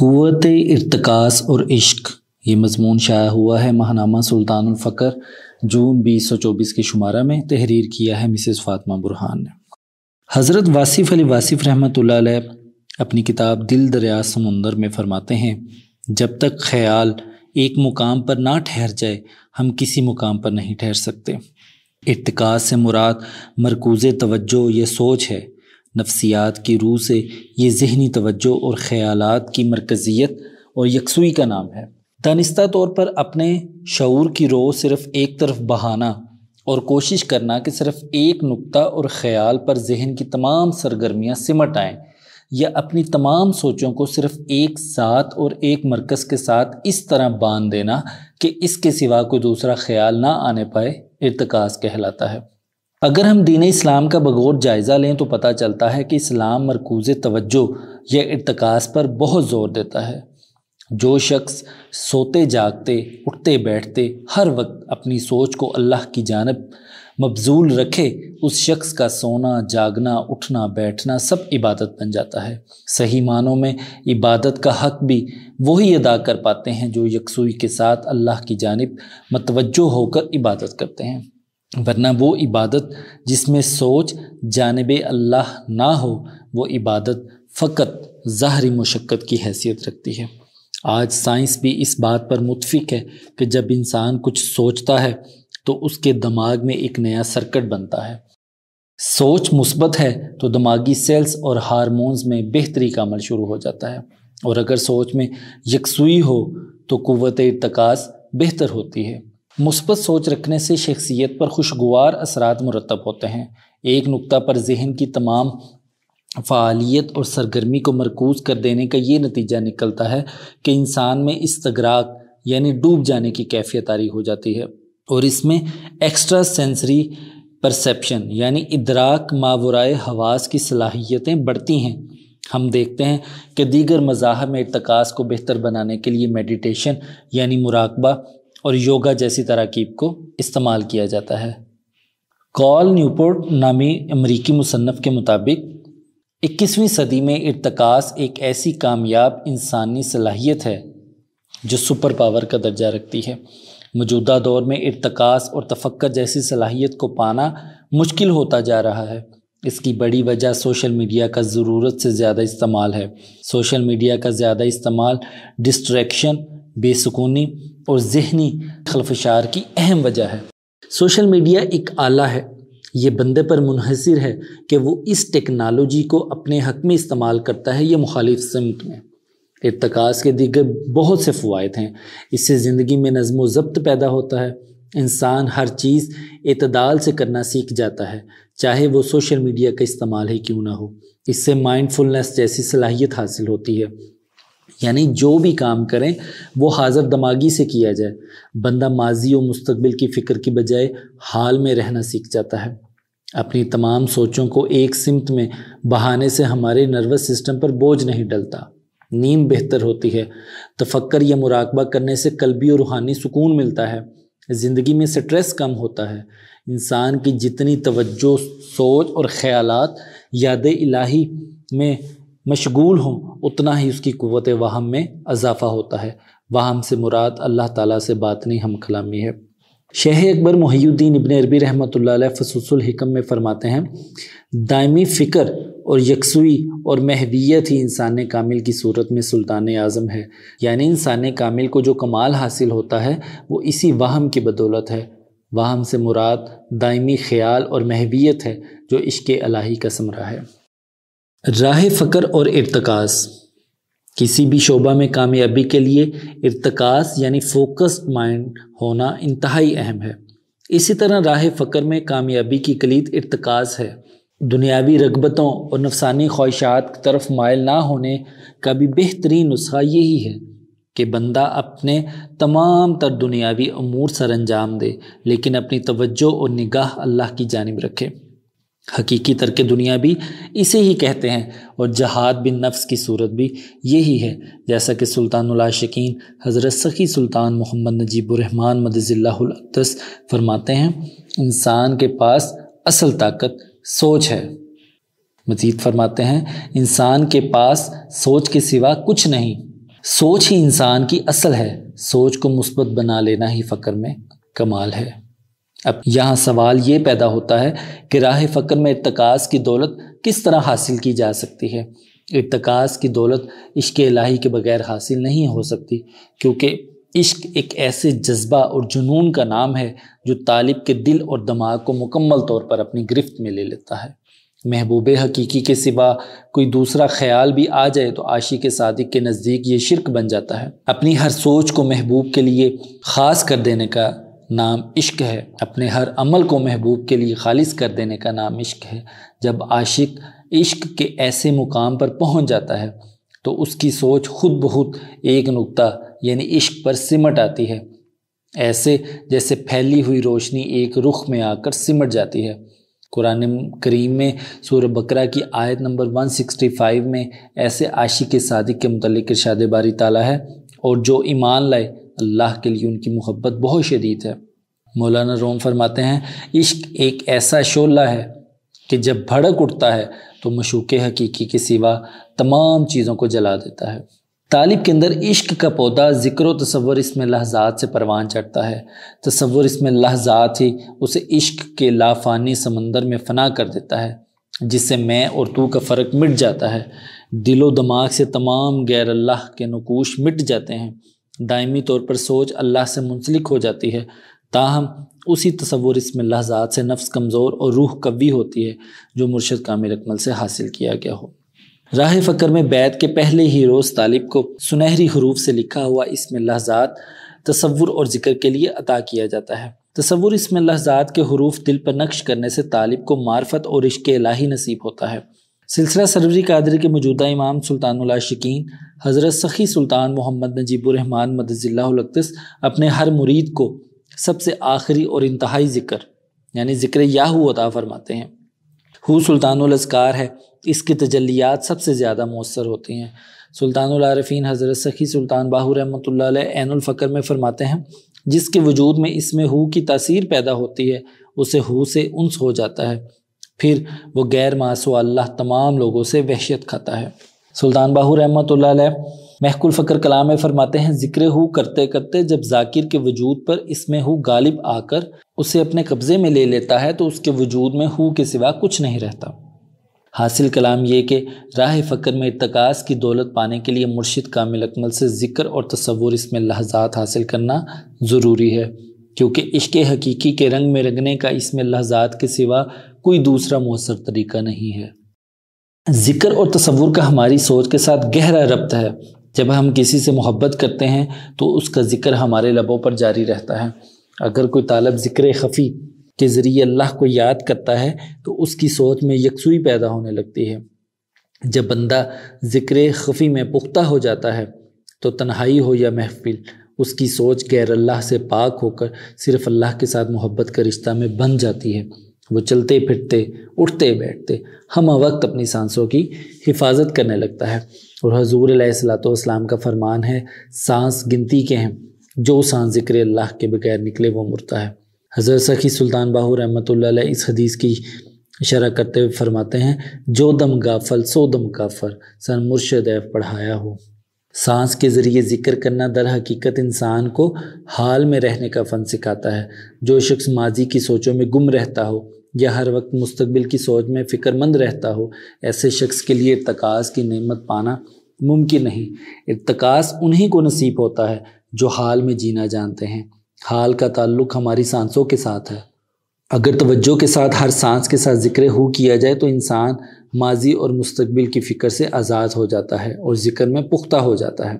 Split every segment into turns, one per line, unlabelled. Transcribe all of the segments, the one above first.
कुत इरतकास और इश्क ये मजमून शाया हुआ है महानामा सुल्तानफ़कर जून बीस सौ चौबीस के शुमारा में तहरीर किया है मिसेस फातमा बुरहान ने हज़रत वासीफ़ अली वासिफ़ रहमत अपनी किताब दिल दरिया समुंदर में फरमाते हैं जब तक ख्याल एक मुकाम पर ना ठहर जाए हम किसी मुकाम पर नहीं ठहर सकते इरतकाज से मुराद मरकूज़ तवज्जो ये सोच है नफ्सियात की रूह से ये जहनी तवज्जो और ख्यालात की मरकज़ियत और यकसुई का नाम है दानिस्ता तौर पर अपने शूर की रो सिर्फ़ एक तरफ बहाना और कोशिश करना कि सिर्फ़ एक नुक्ता और ख्याल पर जहन की तमाम सरगर्मियाँ सिमट आएँ या अपनी तमाम सोचों को सिर्फ़ एक साथ और एक मरकज़ के साथ इस तरह बांध देना कि इसके सिवा कोई दूसरा ख्याल ना आने पाए इरतकाज़ कहलाता है अगर हम दीन इस्लाम का बगौर जायज़ा लें तो पता चलता है कि इस्लाम मरकूज़ तवज्जो या इरतकास पर बहुत ज़ोर देता है जो शख्स सोते जागते उठते बैठते हर वक्त अपनी सोच को अल्लाह की जानब मबजूल रखे उस शख्स का सोना जागना उठना बैठना सब इबादत बन जाता है सही मानों में इबादत का हक भी वही अदा कर पाते हैं जो यकसुई के साथ अल्लाह की जानब मतवज होकर इबादत करते हैं वरना वो इबादत जिसमें सोच जानब अल्लाह ना हो वो इबादत फ़कत ज़ाहरी मशक्क़त की हैसियत रखती है आज साइंस भी इस बात पर मुतफिक है कि जब इंसान कुछ सोचता है तो उसके दिमाग में एक नया सर्कट बनता है सोच मुस्बत है तो दिमागी सेल्स और हारमोन्स में बेहतरी का अमल शुरू हो जाता है और अगर सोच में यकसुई हो तो कुत इरतकास बेहतर होती है मुस्बत सोच रखने से शख्सियत पर खुशगवार असरात मुरतब होते हैं एक नुकता पर जहन की तमाम फ़ालियत और सरगर्मी को मरकूज कर देने का ये नतीजा निकलता है कि इंसान में तगराक यानी डूब जाने की कैफियत रही हो जाती है और इसमें एक्स्ट्रा सेंसरी परसेप्शन यानी इदराक मावराए हवास की सलाहियतें बढ़ती हैं हम देखते हैं कि दीगर मज़ाह में इरतकास को बेहतर बनाने के लिए मेडिटेशन यानी मुराकबा और योगा जैसी तरकीब को इस्तेमाल किया जाता है कॉल न्यूपोर्ट नामी अमरीकी मुसनफ़ के मुताबिक 21वीं सदी में इरतकास एक ऐसी कामयाब इंसानी सलाहियत है जो सुपर पावर का दर्जा रखती है मौजूदा दौर में इरतकास और तफक्कर जैसी सलाहियत को पाना मुश्किल होता जा रहा है इसकी बड़ी वजह सोशल मीडिया का ज़रूरत से ज़्यादा इस्तेमाल है सोशल मीडिया का ज़्यादा इस्तेमाल डिस्ट्रैक्शन बेसकूनी और जहनी खलफशार की अहम वजह है सोशल मीडिया एक आला है ये बंदे पर मुनहसर है कि वो इस टेक्नोलॉजी को अपने हक में इस्तेमाल करता है ये मुखालिफ समत में इतकास के दीगर बहुत से फ़वाद हैं इससे ज़िंदगी में नज़म ज़ब्त पैदा होता है इंसान हर चीज़ अतदाल से करना सीख जाता है चाहे वो सोशल मीडिया का इस्तेमाल ही क्यों ना हो इससे माइंडफुलनेस जैसी सलाहियत हासिल होती है यानी जो भी काम करें वो हाजिर दमागी से किया जाए बंदा माजी और मुस्तबिल की फ़िक्र की बजाय हाल में रहना सीख जाता है अपनी तमाम सोचों को एक सिमत में बहाने से हमारे नर्वस सिस्टम पर बोझ नहीं डलता नींद बेहतर होती है तफक्र या मुराकबा करने से कल्बी और रूहानी सुकून मिलता है ज़िंदगी में स्ट्रेस कम होता है इंसान की जितनी तवज्जो सोच और ख्यालात याद इलाही में मशगूल हों उतना ही उसकी कुत वाहम में अजाफ़ा होता है वाहम से मुराद अल्लाह ताला से बात नहीं हम कलामी है शेह अकबर मुहीद्दीन इबन अरबी रहमत फसूसुलहकम में फ़रमाते हैं दायमी फ़िक्र और यकसुई और महवियत ही इंसान कामिल की सूरत में सुल्तान आज़म है यानी इंसान कामिल को जो कमाल हासिल होता है वो इसी वाहम की बदौलत है वाहम से मुराद दायमी ख्याल और महवियत है जो इश्क अलाही का समरा है राह फ़कर और इरतकास किसी भी शोबा में कामयाबी के लिए इरतकास यानी फोकस्ड माइंड होना इंतहाई अहम है इसी तरह राह फ़कर में कामयाबी की कलीद इरतकास है दुनियावी रगबतों और नफसानी ख्वाहिशात की तरफ मायल ना होने का भी बेहतरीन नुस्खा यही है कि बंदा अपने तमाम तर दुनियावी अमूर सर अंजाम दे लेकिन अपनी तवज्जो और निगाह अल्लाह की जानब रखे हकीकी तर्क दुनिया भी इसे ही कहते हैं और जहाद बिन नफ्स की सूरत भी यही है जैसा कि सुल्तानशिकीन हज़रत सखी सुल्तान मोहम्मद नजीबरहमान मदज़िल्लास फरमाते हैं इंसान के पास असल ताकत सोच है मजीद फरमाते हैं इंसान के पास सोच के सिवा कुछ नहीं सोच ही इंसान की असल है सोच को मुस्बत बना लेना ही फ़क्र में कमाल है अब यहाँ सवाल ये पैदा होता है कि राह फ़क्र में इतकास की दौलत किस तरह हासिल की जा सकती है इतकास की दौलत इश्क लाही के बगैर हासिल नहीं हो सकती क्योंकि इश्क एक ऐसे जज्बा और जुनून का नाम है जो तालिब के दिल और दिमाग को मुकम्मल तौर पर अपनी गिरफ्त में ले लेता है महबूब हकीकी के सिवा कोई दूसरा ख्याल भी आ जाए तो आशी के सादिक के नज़दीक ये शिरक बन जाता है अपनी हर सोच को महबूब के लिए ख़ास कर देने का नाम इश्क है अपने हर अमल को महबूब के लिए खालिज कर देने का नाम इश्क है जब आशिक इश्क के ऐसे मुकाम पर पहुंच जाता है तो उसकी सोच खुद बहुत एक नुक्ता यानी इश्क पर सिमट आती है ऐसे जैसे फैली हुई रोशनी एक रुख में आकर सिमट जाती है कुरान करीम में सूर बकरा की आयत नंबर 165 में ऐसे आशिक सादिक के मतलब इर्शाद बारी ताला है और जो ईमान लाए अल्लाह के लिए उनकी मोहब्बत बहुत शदीद है मौलाना रोम फरमाते हैं इश्क एक ऐसा शोला है कि जब भड़क उठता है तो मशूक हकीकी के सिवा तमाम चीज़ों को जला देता है तालिब के अंदर इश्क का पौधा ज़िक्र तस्वर इसमें लहजात से परवान चढ़ता है तस्वर इसमें लहजात ही उसे इश्क के लाफानी समंदर में फना कर देता है जिससे मैं और तू का फ़र्क मिट जाता है दिलो दिमाग से तमाम गैर अल्लाह के नकूश मिट जाते हैं दायमी तौर पर सोच अल्लाह से मुंसलिक हो जाती है ताहम उसी तस्वुर इसमें लहजात से नफ्स कमज़ोर और रूह कवी होती है जो मुर्शद कामिल अकमल से हासिल किया गया हो राह फ़कर में बैत के पहले ही रोज़ तालिब को सुनहरी हरूफ से लिखा हुआ इसमें लहजात तस्वुर और ज़िक्र के लिए अता किया जाता है तस्वुर इसमें लहजात के हरूफ दिल पर नक्श करने से तालिब को मार्फत और इश्क लाही नसीब होता है सिलसिला सरवरी कादरी के मौजूदा इमाम सुल्तान शिकीन हज़रत सखी सुल्तान मोहम्मद नजीबुररहमान मदजिल्लास अपने हर मुरीद को सबसे आखिरी और इंतहाई ज़िक्र यानी ज़िक्र याहू अता फरमाते हैं हु सुल्तानकार है इसकी तजलियात सबसे ज़्यादा मौसर होती हैं सुल्तानरफीन हज़रत सखी सुल्तान बाहू रहमत फ़कर में फ़रमाते हैं जिसके वजूद में इसमें हु की तसीर पैदा होती है उसे हु से उनस हो जाता है फिर वो गैर मासू अल्लाह तमाम लोगों से वहशियत खाता है सुल्तान बाहू रहमत महकुल फ़कर कलाम फरमाते हैं जिक्र हु करते करते जब जाकिर के वजूद पर इसमें हु गालिब आकर उसे अपने कब्ज़े में ले लेता है तो उसके वजूद में हु के सिवा कुछ नहीं रहता हासिल कलाम ये कि राह फ़कर में इतकास की दौलत पाने के लिए मुर्शिद कामिल अकमल से ज़िक्र और तस्वुर इसमें लहजात हासिल करना ज़रूरी है क्योंकि इश्क हकीकी के रंग में रंगने का इसमें लहजात के सिवा कोई दूसरा मौसर तरीका नहीं है ज़िक्र और तस्वुर का हमारी सोच के साथ गहरा रब्त है जब हम किसी से मोहब्बत करते हैं तो उसका ज़िक्र हमारे लबों पर जारी रहता है अगर कोई तालब ज़िक्र खफ़ी के ज़रिए अल्लाह को याद करता है तो उसकी सोच में यकसुई पैदा होने लगती है जब बंदा ज़िक्र खफ़ी में पुख्ता हो जाता है तो तन्हाई हो या महफिल उसकी सोच गैर अल्लाह से पाक होकर सिर्फ अल्लाह के साथ मोहब्बत का रिश्ता में बन जाती है वो चलते फिरते उठते बैठते हम वक्त अपनी सांसों की हिफाजत करने लगता है और हजूर सलाम का फरमान है सांस गिनती के हैं जो सांस जिक्र अल्लाह के बगैर निकले वो मुरता है हज़र सखी सुल्तान बाहू रहमत इस हदीस की इशारा करते हुए फरमाते हैं जो दम गाफल सो दम काफर सन मुर्शद पढ़ाया हो सांस के ज़रिए जिक्र करना दर हकीकत इंसान को हाल में रहने का फ़न सिखाता है जो शख्स माजी की सोचों में गुम रहता हो या हर वक्त मुस्तबिल की सोच में फ़िक्रमंद रहता हो ऐसे शख्स के लिए इरतकास की नेमत पाना मुमकिन नहीं इरतकास उन्हीं को नसीब होता है जो हाल में जीना जानते हैं हाल का ताल्लुक हमारी सांसों के साथ है अगर तवज्जो के साथ हर सांस के साथ जिक्र हु किया जाए तो इंसान माजी और मुस्तबिल की फ़िक्र से आज़ाद हो जाता है और ज़िक्र में पुख्ता हो जाता है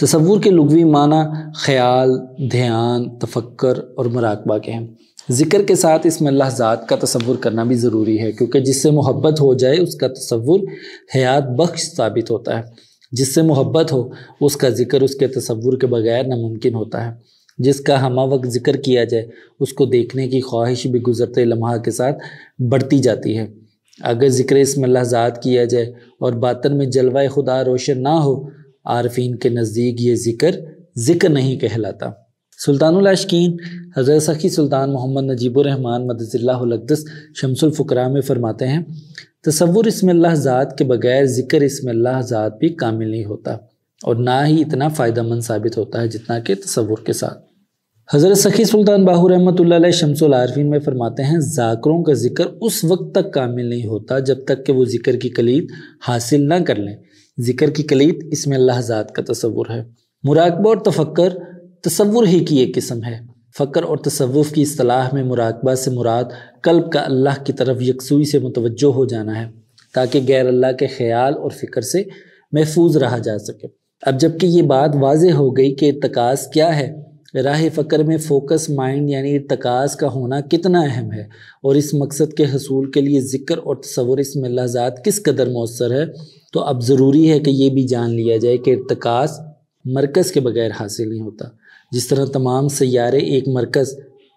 तस्वूर के लगवी माना ख्याल ध्यान तफक्कर और मराकबा के हैं ज़िक्र के साथ इसमें अल्लाह ज़ात का तस्वुर करना भी ज़रूरी है क्योंकि जिससे मोहब्बत हो जाए उसका तस्वुर हयात बख्श साबित होता है जिससे मोहब्बत हो उसका ज़िक्र उसके तस्वुर के बगैर नामुमकिन होता है जिसका हम वक्त ज़िक्र किया जाए उसको देखने की ख्वाहिश भी गुज़रते लम्हा के साथ बढ़ती जाती है अगर ज़िक्र इसम ज़ात किया जाए और बातन में जलवा खुदा रोशन ना हो आरफीन के नज़दीक ये ज़िक्र ज़िक्र नहीं कहलाता सुल्तानशकिन हज़रत सखी सुल्तान मोहम्मद नजीबरहमान मदज़ल्लादस शमसुल्फ़रा में फ़रमाते हैं तस्वुर इसम ज़ात के बगैर ज़िक्र इसम ज़ात भी कामिल नहीं होता और ना ही इतना फ़ायदा मंद साबित होता है जितना कि तस्वुर के साथ हज़रत सखी सुल्तान बाहू रहमत शमसुल आरफिन में फरमाते हैं जाकरों का जिक्र उस वक्त तक कामिल नहीं होता जब तक कि वो जिक्र की कलीद हासिल ना कर लें जिक्र की कलीद इसमें अल्लाह ज़ात का तस्वुर है मुराकबा और तफक्र तस्वुर ही की एक किस्म है फ़क्र और तसवुफ़ की असलाह में मुराकबा से मुराद कल्ब का अल्लाह की तरफ यकसुई से मुतवजो हो जाना है ताकि गैर अल्लाह के ख्याल और फ़िक्र से महफूज रहा जा सके अब जबकि ये बात वाज हो गई कि इतकास क्या है राह फ़क्र में फोकस माइंड यानी तकास का होना कितना अहम है और इस मकसद के हसूल के लिए ज़िक्र और तस्वुर इसमें लहजात किस कदर मौसर है तो अब ज़रूरी है कि ये भी जान लिया जाए कि तकास मरकज़ के बगैर हासिल नहीं होता जिस तरह तमाम सैारे एक मरकज़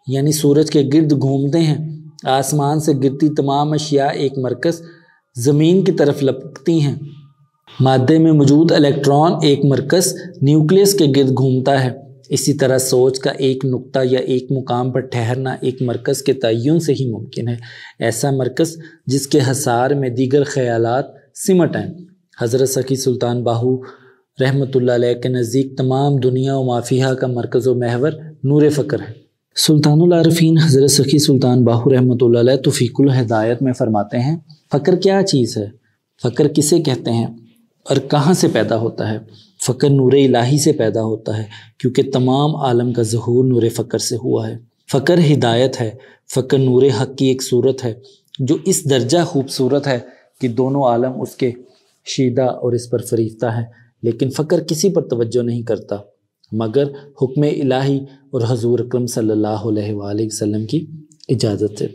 यानी सूरज के गर्द घूमते हैं आसमान से गिरती तमाम अशिया एक मरकज़ ज़मीन की तरफ लपकती हैं मादे में मौजूद इलेक्ट्रॉन एक मरकज़ न्यूक्लियस के गर्द घूमता है इसी तरह सोच का एक नुक्ता या एक मुकाम पर ठहरना एक मरकज़ के तयन से ही मुमकिन है ऐसा मरकज़ जिसके हसार में दीगर ख्याल सिमट आए हज़रत सखी सुल्तान बाहू रहमत के नज़दीक तमाम दुनिया व माफिया का मरकज़ व महवर नूर फ़कर है सुल्तानफीन हज़रत सखी सुल्तान बाहू रहमत तफ़ीकुल हदायत में फ़रमाते हैं फ़कर क्या चीज़ है फ़कर किसे कहते हैं और कहाँ से पैदा होता है फ़कर नूर इलाही से पैदा होता है क्योंकि तमाम आलम का जहूर नूर फ़कर से हुआ है फ़कर हिदायत है फ़कर नूर हक की एक सूरत है जो इस दर्जा खूबसूरत है कि दोनों आलम उसके शीदा और इस पर फरीफ्ता है लेकिन फ़कर किसी पर तवज्जो नहीं करता मगर हुक्म इलाही और हजूर अक्रम सल्लाम की इजाज़त से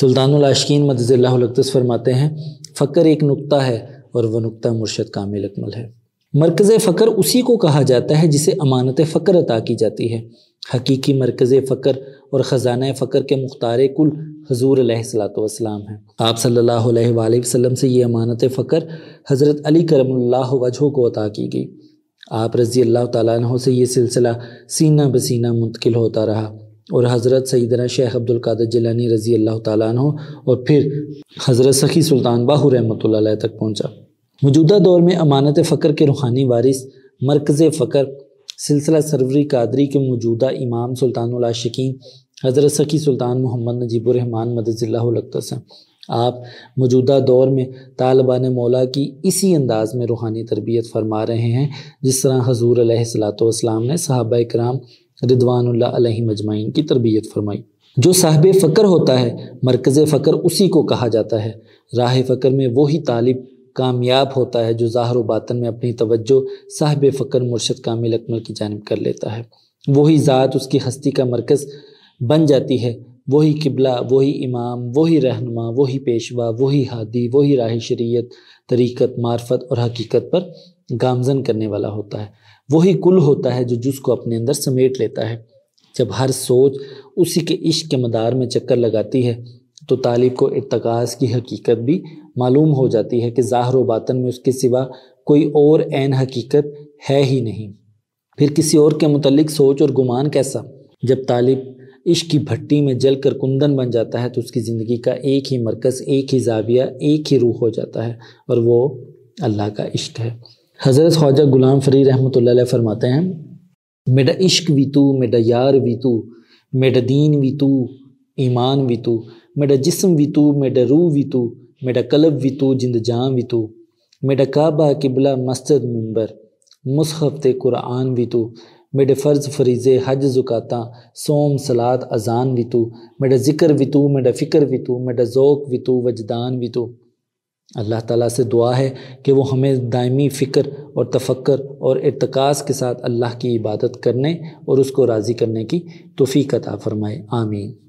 सुल्तानशकिन मदज़ल्लाकुदस फरमाते हैं फ़कर एक नुक्ता है और वह नुक्ता मुर्शद कामिल अकमल है मरकज़ फ़कर उसी को कहा जाता है जिसे अमानत फ़कर अता की जाती है हकीकी मरकज़ फ़कर और ख़जाना फ़कर के मुख्तार कुल हजूर सलाम है आप सल्ला वसम से ये अमानत फ़कर हज़रत अली करम वजह को अता की गई आप रज़ी अल्लाह तह से ये सिलसिला सीना बसीना मुंतकिल होता रहा और हज़रत सईदना शेख अब्दुल्कद जिलानी रज़ी अल्लाह तह और फिर हज़रत सखी सुल्तान बाहू रहमत तक पहुँचा मौजूदा दौर में अमानत फ़कर के रूहानी वारिस मरकज़ फ़कर सिलसिला सरवरी कादरी के मौजूदा इमाम सुल्तानशिकीन हज़रत सखी सुल्तान मोहम्मद नजीबरहमान मदज़ल्लास हैं आप मौजूदा दौर में तालबान मौला की इसी अंदाज़ में रूहानी तरबियत फरमा रहे हैं जिस तरह हजूर सलाम ने साहब कराम रिदवानल मजमाइन की तरबियत फरमाई जो साहब फ़कर होता है मरकज़ फ़कर उसी को कहा जाता है राह फ़कर में वही तालब कामयाब होता है जो ज़ाहर बातन में अपनी तवज्जो साहब फ़कर मुर्शद कामिल अकमल की जानब कर लेता है वही ज़ात उसकी हस्ती का मरकज़ बन जाती है वही किबला वही इमाम वही रहनमा वही पेशवा वही हादी वही राह शरीत तरीक़त मार्फत और हकीकत पर गामजन करने वाला होता है वही कुल होता है जो जिसको अपने अंदर समेट लेता है जब हर सोच उसी के इश्क के मदार में चक्कर लगाती है तो तालिब को इतकास की हकीकत भी मालूम हो जाती है कि ज़ाहर बातन में उसके सिवा कोई और एन हकीकत है ही नहीं फिर किसी और के मतलब सोच और गुमान कैसा जब तालिब इश्क की भट्टी में जल कर कुंदन बन जाता है तो उसकी ज़िंदगी का एक ही मरकज़ एक ही जाविया एक ही रूह हो जाता है और वो अल्लाह का इश्क है हज़रत ख्वाजा गुलाम फरी रहमत फरमाते हैं मेरा इश्क भी तू मेरा यार भी तू मेरा दीन भी तू ईमान भी तू मेरा जिसम भी तू मेरा रूह भी तू मेरा कलब भी तो जिंद जहाँ भी तो मेरा काबा किबला मस्जिद मंबर मुसहफ़ ते कुरान भी तो मेरे फ़र्ज़ फरीज़ हज ज़ुकाता सोम सलाद अजान भी तो मेरा ज़िक्र भी तो मेरा फ़िक्र भी तो मेरा जोक भी तो वजदान भी तो अल्लाह ताला से दुआ है कि वो हमें दायमी फ़िक्र और तफक्र और इरतकास के साथ अल्लाह की इबादत करने और उसको राज़ी करने की तोफ़ी अता फ़रमाए आमीन